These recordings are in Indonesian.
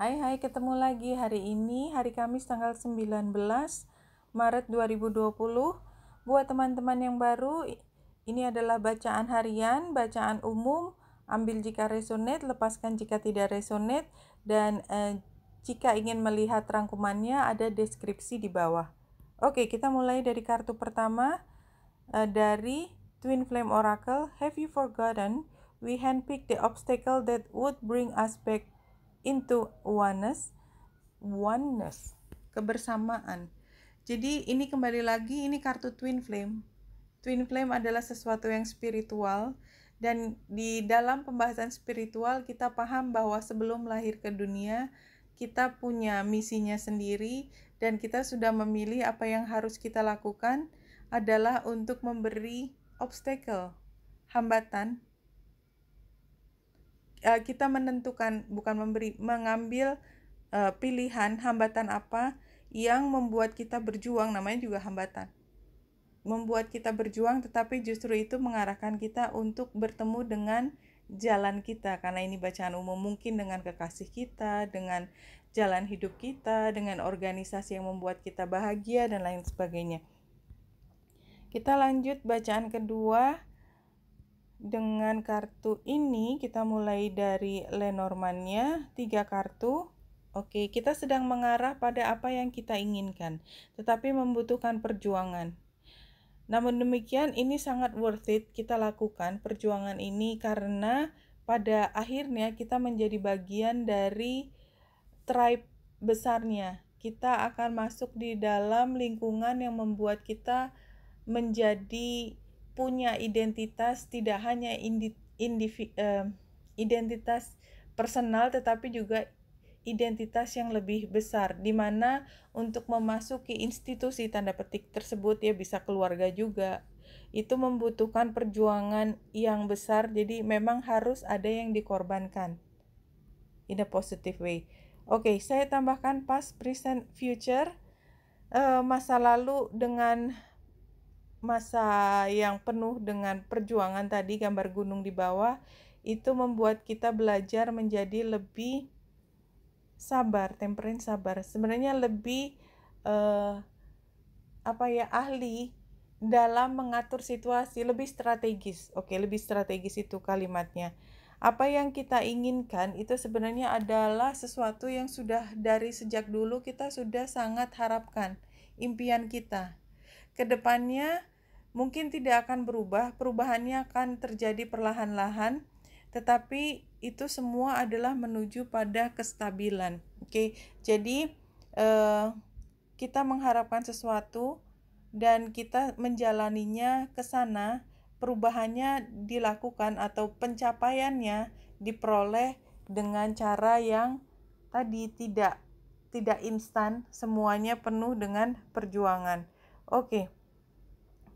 Hai hai ketemu lagi hari ini hari Kamis tanggal 19 Maret 2020 Buat teman-teman yang baru ini adalah bacaan harian, bacaan umum Ambil jika resonate, lepaskan jika tidak resonate Dan eh, jika ingin melihat rangkumannya ada deskripsi di bawah Oke kita mulai dari kartu pertama eh, Dari Twin Flame Oracle Have you forgotten? We handpicked the obstacle that would bring us back into oneness, oneness, kebersamaan. Jadi ini kembali lagi ini kartu twin flame. Twin flame adalah sesuatu yang spiritual dan di dalam pembahasan spiritual kita paham bahwa sebelum lahir ke dunia kita punya misinya sendiri dan kita sudah memilih apa yang harus kita lakukan adalah untuk memberi obstacle, hambatan uh, kita menentukan bukan memberi mengambil uh, pilihan hambatan apa yang membuat kita berjuang namanya juga hambatan membuat kita berjuang tetapi justru itu mengarahkan kita untuk bertemu dengan jalan kita karena ini bacaan umum mungkin dengan kekasih kita, dengan jalan hidup kita, dengan organisasi yang membuat kita bahagia dan lain sebagainya. Kita lanjut bacaan kedua dengan kartu ini kita mulai dari Lenormannya tiga kartu. Oke, kita sedang mengarah pada apa yang kita inginkan, tetapi membutuhkan perjuangan. Namun demikian ini sangat worth it kita lakukan perjuangan ini karena pada akhirnya kita menjadi bagian dari tribe besarnya. Kita akan masuk di dalam lingkungan yang membuat kita menjadi punya identitas tidak hanya indi, indivi, uh, identitas personal tetapi juga identitas yang lebih besar di mana untuk memasuki institusi tanda petik tersebut ya bisa keluarga juga itu membutuhkan perjuangan yang besar jadi memang harus ada yang dikorbankan in a positive way oke okay, saya tambahkan past present future uh, masa lalu dengan masa yang penuh dengan perjuangan tadi gambar gunung di bawah itu membuat kita belajar menjadi lebih sabar, temperin sabar. Sebenarnya lebih eh, apa ya ahli dalam mengatur situasi, lebih strategis. Oke, lebih strategis itu kalimatnya. Apa yang kita inginkan itu sebenarnya adalah sesuatu yang sudah dari sejak dulu kita sudah sangat harapkan, impian kita. Kedepannya mungkin tidak akan berubah, perubahannya akan terjadi perlahan-lahan, tetapi itu semua adalah menuju pada kestabilan. Oke, jadi eh, kita mengharapkan sesuatu dan kita menjalaninya ke sana, perubahannya dilakukan atau pencapaiannya diperoleh dengan cara yang tadi tidak tidak instan, semuanya penuh dengan perjuangan. Oke. Okay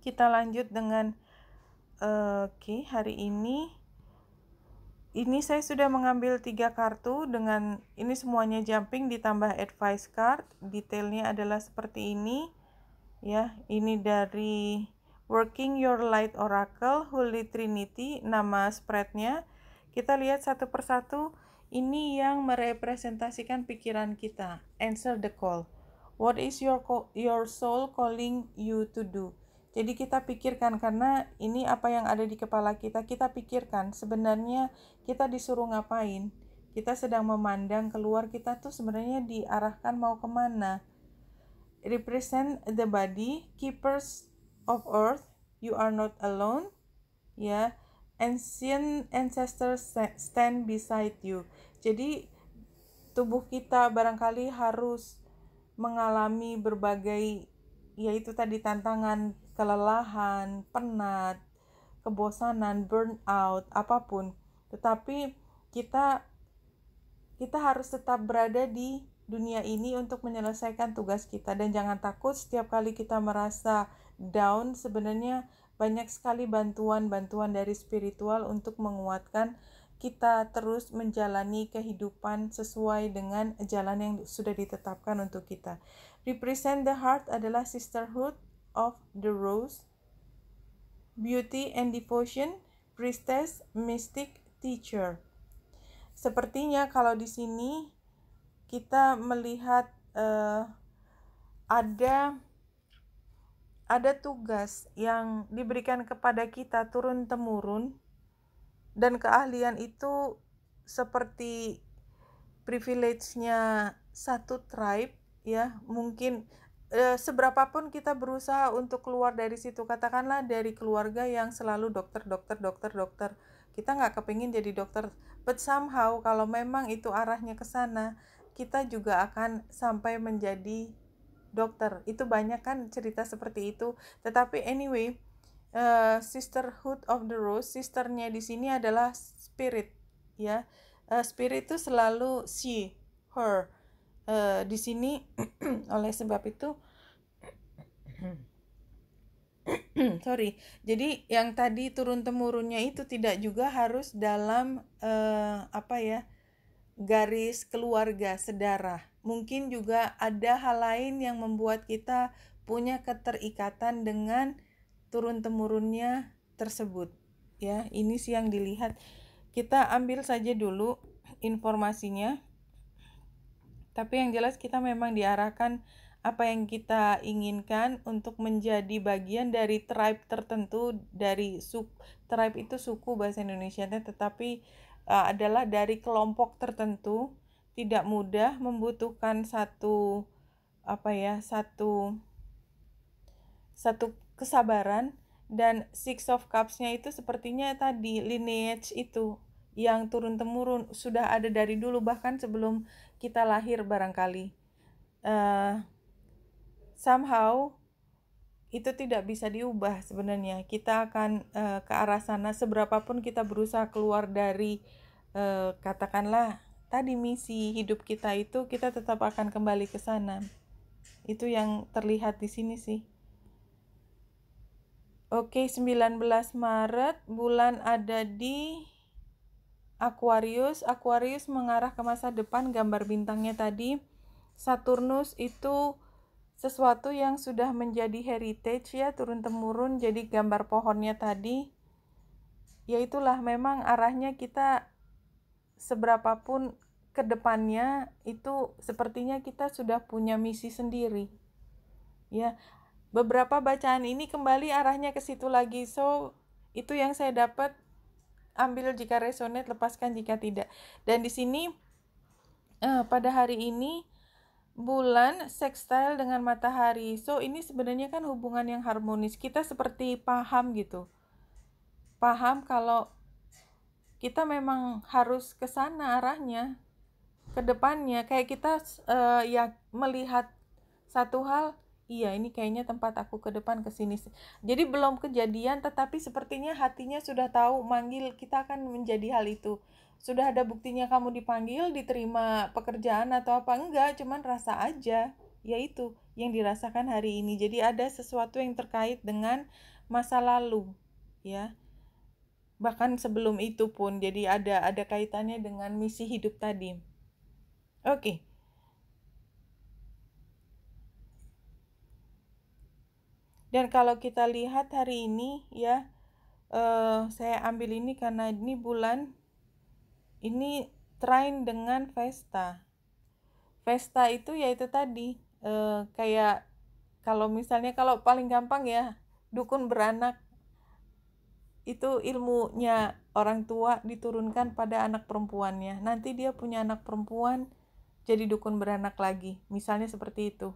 kita lanjut dengan uh, oke okay, hari ini ini saya sudah mengambil tiga kartu dengan ini semuanya jumping ditambah advice card detailnya adalah seperti ini ya ini dari working your light oracle holy trinity nama spreadnya kita lihat satu persatu ini yang merepresentasikan pikiran kita answer the call what is your your soul calling you to do jadi kita pikirkan karena ini apa yang ada di kepala kita, kita pikirkan sebenarnya kita disuruh ngapain. Kita sedang memandang keluar, kita tuh sebenarnya diarahkan mau kemana. Represent the body, keepers of earth, you are not alone. Ya, yeah. ancient ancestors stand beside you. Jadi tubuh kita barangkali harus mengalami berbagai yaitu tadi tantangan kelelahan, penat, kebosanan, burnout, apapun. Tetapi kita kita harus tetap berada di dunia ini untuk menyelesaikan tugas kita dan jangan takut setiap kali kita merasa down sebenarnya banyak sekali bantuan-bantuan dari spiritual untuk menguatkan kita terus menjalani kehidupan sesuai dengan jalan yang sudah ditetapkan untuk kita. Represent the heart adalah sisterhood of the rose, beauty and devotion, priestess, mystic, teacher. Sepertinya kalau di sini kita melihat uh, ada ada tugas yang diberikan kepada kita turun temurun dan keahlian itu seperti privilege-nya satu tribe ya mungkin e, seberapapun kita berusaha untuk keluar dari situ katakanlah dari keluarga yang selalu dokter dokter dokter dokter kita nggak kepingin jadi dokter but somehow kalau memang itu arahnya ke sana kita juga akan sampai menjadi dokter itu banyak kan cerita seperti itu tetapi anyway Eh, Sisterhood of the Rose, sisternya di sini adalah spirit, ya. Uh, spirit itu selalu she, her. Uh, di sini oleh sebab itu sorry jadi yang tadi turun temurunnya itu tidak juga harus dalam uh, apa ya garis keluarga sedara mungkin juga ada hal lain yang membuat kita punya keterikatan dengan turun-temurunnya tersebut. Ya, ini sih yang dilihat. Kita ambil saja dulu informasinya. Tapi yang jelas kita memang diarahkan apa yang kita inginkan untuk menjadi bagian dari tribe tertentu dari suku tribe itu suku bahasa Indonesia tetapi uh, adalah dari kelompok tertentu tidak mudah membutuhkan satu apa ya satu satu kesabaran dan Six of Cups-nya itu sepertinya tadi lineage itu yang turun temurun sudah ada dari dulu bahkan sebelum kita lahir barangkali uh, somehow itu tidak bisa diubah sebenarnya kita akan uh, ke arah sana seberapapun kita berusaha keluar dari uh, katakanlah tadi misi hidup kita itu kita tetap akan kembali ke sana itu yang terlihat di sini sih Oke, 19 Maret bulan ada di Aquarius. Aquarius mengarah ke masa depan gambar bintangnya tadi. Saturnus itu sesuatu yang sudah menjadi heritage ya turun temurun jadi gambar pohonnya tadi ya itulah memang arahnya kita seberapapun ke depannya itu sepertinya kita sudah punya misi sendiri ya beberapa bacaan ini kembali arahnya ke situ lagi so itu yang saya dapat ambil jika resonate lepaskan jika tidak dan di sini uh, pada hari ini bulan sextile dengan matahari so ini sebenarnya kan hubungan yang harmonis kita seperti paham gitu paham kalau kita memang harus ke sana arahnya ke depannya kayak kita uh, ya melihat satu hal iya ini kayaknya tempat aku ke depan ke sini. Jadi belum kejadian tetapi sepertinya hatinya sudah tahu manggil kita akan menjadi hal itu. Sudah ada buktinya kamu dipanggil, diterima pekerjaan atau apa enggak, cuman rasa aja yaitu yang dirasakan hari ini. Jadi ada sesuatu yang terkait dengan masa lalu, ya. Bahkan sebelum itu pun jadi ada ada kaitannya dengan misi hidup tadi. Oke. Okay. Dan kalau kita lihat hari ini ya, uh, saya ambil ini karena ini bulan ini train dengan Vesta. Vesta itu yaitu tadi uh, kayak kalau misalnya kalau paling gampang ya dukun beranak itu ilmunya orang tua diturunkan pada anak perempuannya. Nanti dia punya anak perempuan jadi dukun beranak lagi. Misalnya seperti itu.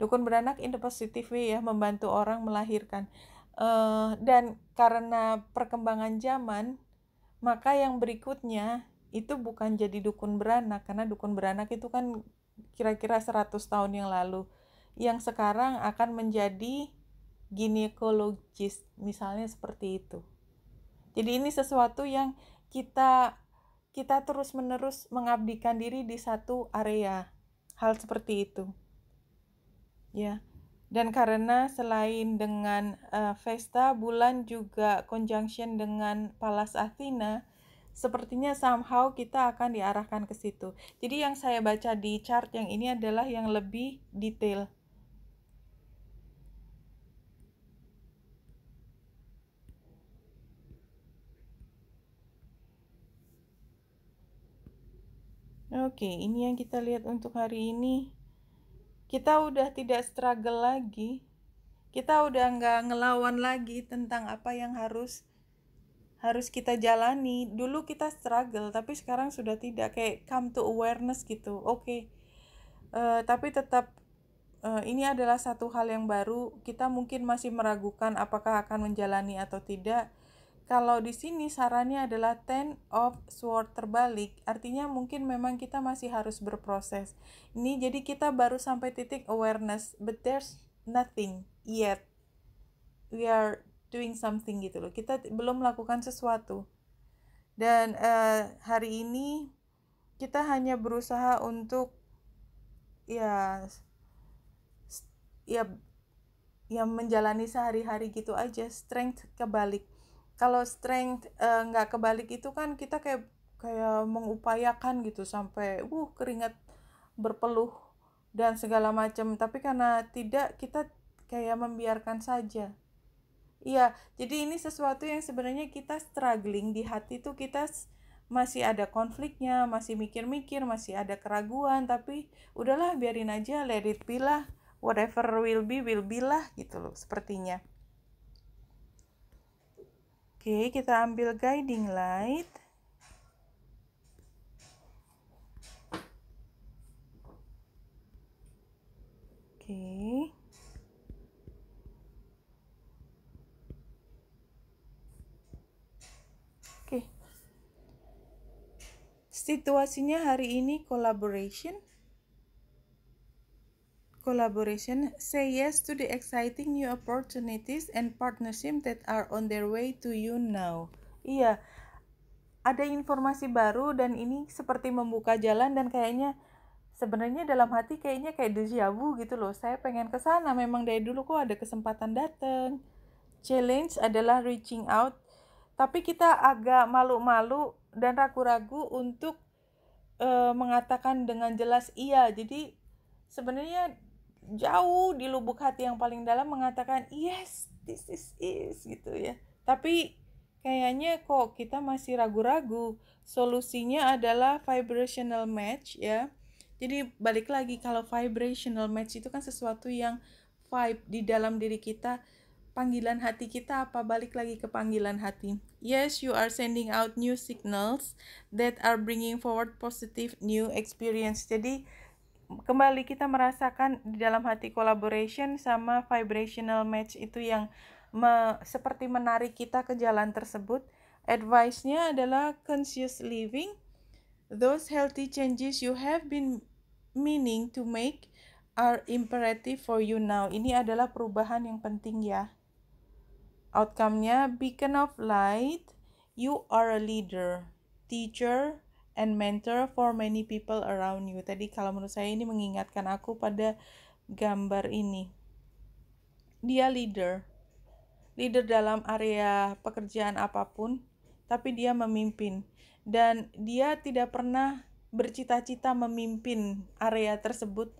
Dukun beranak in the positive way ya, membantu orang melahirkan. Uh, dan karena perkembangan zaman, maka yang berikutnya itu bukan jadi dukun beranak, karena dukun beranak itu kan kira-kira 100 tahun yang lalu. Yang sekarang akan menjadi ginekologis, misalnya seperti itu. Jadi ini sesuatu yang kita kita terus-menerus mengabdikan diri di satu area. Hal seperti itu. Ya. Dan karena selain dengan uh, Vesta, bulan juga conjunction dengan Palas Athena, sepertinya somehow kita akan diarahkan ke situ. Jadi yang saya baca di chart yang ini adalah yang lebih detail. Oke, ini yang kita lihat untuk hari ini kita udah tidak struggle lagi kita udah nggak ngelawan lagi tentang apa yang harus harus kita jalani dulu kita struggle tapi sekarang sudah tidak kayak come to awareness gitu oke okay. uh, eh, tapi tetap uh, ini adalah satu hal yang baru kita mungkin masih meragukan apakah akan menjalani atau tidak kalau di sini sarannya adalah ten of sword terbalik, artinya mungkin memang kita masih harus berproses. Ini jadi kita baru sampai titik awareness, but there's nothing yet. We are doing something gitu loh. Kita belum melakukan sesuatu. Dan uh, hari ini kita hanya berusaha untuk ya ya ya menjalani sehari-hari gitu aja, strength kebalik kalau strength eh, nggak uh, kebalik itu kan kita kayak kayak mengupayakan gitu sampai uh keringat berpeluh dan segala macam tapi karena tidak kita kayak membiarkan saja iya jadi ini sesuatu yang sebenarnya kita struggling di hati itu kita masih ada konfliknya masih mikir-mikir masih ada keraguan tapi udahlah biarin aja let it be lah whatever will be will be lah gitu loh sepertinya Oke, kita ambil guiding light. Oke. Oke. Situasinya hari ini collaboration collaboration, say yes to the exciting new opportunities and partnership that are on their way to you now. Iya, ada informasi baru dan ini seperti membuka jalan dan kayaknya sebenarnya dalam hati kayaknya kayak deja vu gitu loh. Saya pengen ke sana memang dari dulu kok ada kesempatan datang. Challenge adalah reaching out, tapi kita agak malu-malu dan ragu-ragu untuk uh, mengatakan dengan jelas iya. Jadi sebenarnya jauh di lubuk hati yang paling dalam mengatakan yes this is is gitu ya tapi kayaknya kok kita masih ragu-ragu solusinya adalah vibrational match ya jadi balik lagi kalau vibrational match itu kan sesuatu yang vibe di dalam diri kita panggilan hati kita apa balik lagi ke panggilan hati yes you are sending out new signals that are bringing forward positive new experience jadi kembali kita merasakan di dalam hati collaboration sama vibrational match itu yang me, seperti menarik kita ke jalan tersebut. Advice-nya adalah conscious living. Those healthy changes you have been meaning to make are imperative for you now. Ini adalah perubahan yang penting ya. Outcome-nya beacon of light, you are a leader, teacher, and mentor for many people around you. Tadi kalau menurut saya ini mengingatkan aku pada gambar ini. Dia leader. Leader dalam area pekerjaan apapun, tapi dia memimpin dan dia tidak pernah bercita-cita memimpin area tersebut,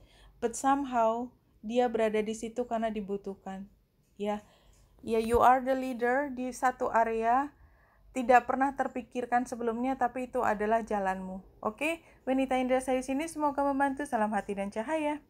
but somehow dia berada di situ karena dibutuhkan. Ya. Ya, you are the leader di satu area tidak pernah terpikirkan sebelumnya, tapi itu adalah jalanmu. Oke, wanita Indra Sayus sini semoga membantu. Salam hati dan cahaya.